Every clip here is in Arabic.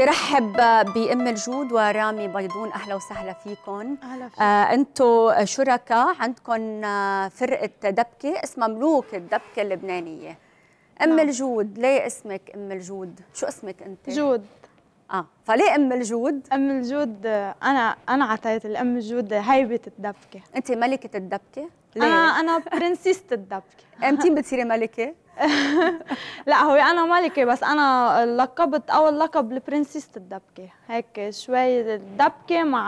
ترحب بأم الجود ورامي بيضون أهلا وسهلا فيكم أهلا فيكم آه أنتم شركاء عندكم آه، فرقة دبكة اسمها ملوك الدبكة اللبنانية أم لا. نعم. الجود ليه اسمك أم الجود؟ شو اسمك أنت؟ جود اه فليه ام الجود؟ ام الجود انا انا عطيت الام الجود هيبه الدبكه انت ملكه الدبكه؟ ليه؟ انا انا برنسيس الدبكه امتى بتصيري ملكه؟ لا هو انا ملكه بس انا لقبت اول لقب لبرنسيس الدبكه هيك شوي الدبكه مع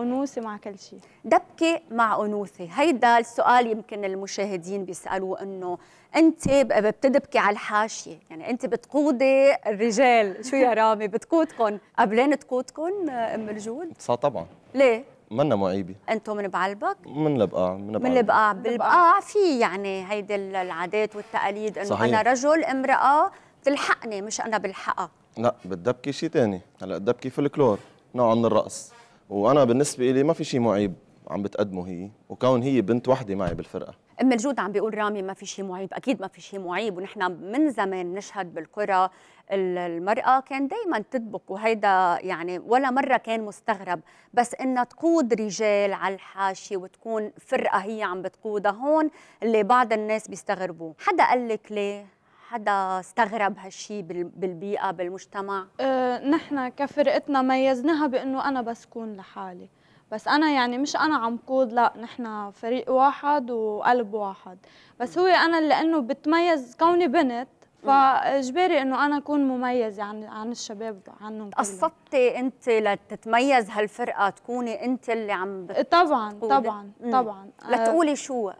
انوثه مع كل شيء دبكه مع انوثه هيدا السؤال يمكن المشاهدين بيسالوه انه انت بتدبكي على الحاشيه يعني انت بتقودي الرجال شو يا رامي بتقودكم قبلين تقودكم ام الجود؟ صار طبعا ليه منا معيبه انتم من بعلبك من البقاع من البقاع من البقاع بالبقاع في يعني هيدي العادات والتقاليد انه انا رجل امراه تلحقني مش انا بلحقها لا بالدبكه شيء ثاني هلا الدبكه فلكلور نوع من الرقص وانا بالنسبه لي ما في شيء معيب عم بتقدمه هي وكون هي بنت وحده معي بالفرقه ام الجود عم بيقول رامي ما في شيء معيب اكيد ما في شيء معيب ونحن من زمان نشهد بالكره المراه كان دائما تدبك وهيدا يعني ولا مره كان مستغرب بس انها تقود رجال على الحاشيه وتكون فرقه هي عم بتقودها هون اللي بعض الناس بيستغربوا حدا قال لك ليه حدا استغرب هالشي بالبيئه بالمجتمع أه، نحن كفرقتنا ميزناها بانه انا بس كون لحالي بس انا يعني مش انا عم قود لا نحن فريق واحد وقلب واحد بس هو انا لانه بتميز كوني بنت فاجباري انه انا اكون مميزه عن عن الشباب عنهم قصدتي انت لتتميز هالفرقه تكوني انت اللي عم إيه، طبعا طبعا طبعا آه، لتقولي شو آه،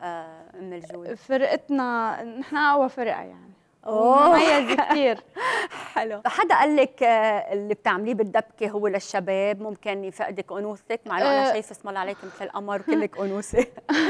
ام الجول فرقتنا نحن اقوى فرقه يعني مميز كثير حلو حدا قال لك آه، اللي بتعمليه بالدبكه هو للشباب ممكن يفقدك انوثتك مع انه انا آه. شايفه اسم الله عليك مثل القمر وكلك انوثه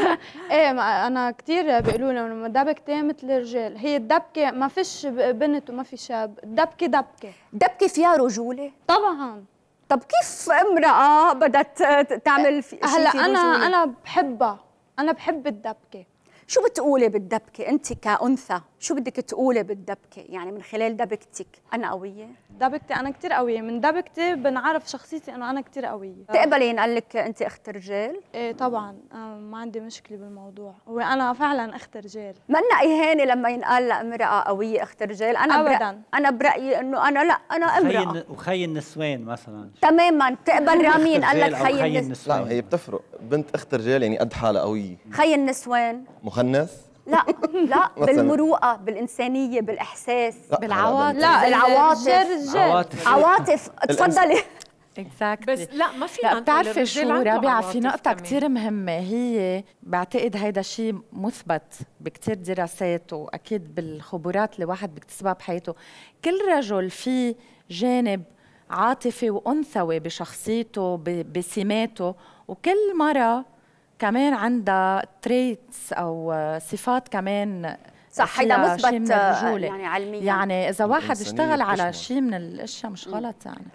ايه انا كثير بيقولوا لي انه دبكتي مثل الرجال هي الدبكه ما فيش بنت وما في شاب الدبكه دبكه دبكه فيها رجوله طبعا طب كيف امراه بدها تعمل في هلا انا انا بحبها انا بحب الدبكه شو بتقولي بالدبكة أنت كأنثى شو بدك تقولي بالدبكة يعني من خلال دبكتك أنا قوية دبكتي أنا كثير قوية من دبكتي بنعرف شخصيتي إنه أنا كثير قوية تقبلي ينقل لك أنت أخت رجال؟ إيه طبعا آه، ما عندي مشكلة بالموضوع هو أنا فعلا أخت رجال منا إهانة لما ينقال لامرأة قوية أخت رجال أنا أبدا برأ... أنا برأيي إنه أنا لا أنا امرأة وخي النسوان مثلا تماما بتقبل رامي ينقل لك خي النسوان لا هي بتفرق بنت اخت رجال يعني قد حالها قويه خي النسوان مخنث لا لا بالمروءه بالانسانيه بالاحساس لا بالعواطف لا العواطف عواطف عواطف تفضلي اكزاكتلي بس لا ما في بتعرفي شو رابعه في نقطه كثير مهمه هي بعتقد هيدا الشيء مثبت بكثير دراسات واكيد بالخبرات اللي واحد بيكتسبها بحياته كل رجل في جانب عاطفي وانثوي بشخصيته بسماته وكل مره كمان عندها تريتس او صفات كمان صح هيدا مثبت يعني علميا يعني اذا واحد اشتغل على شيء من الاشياء مش غلط يعني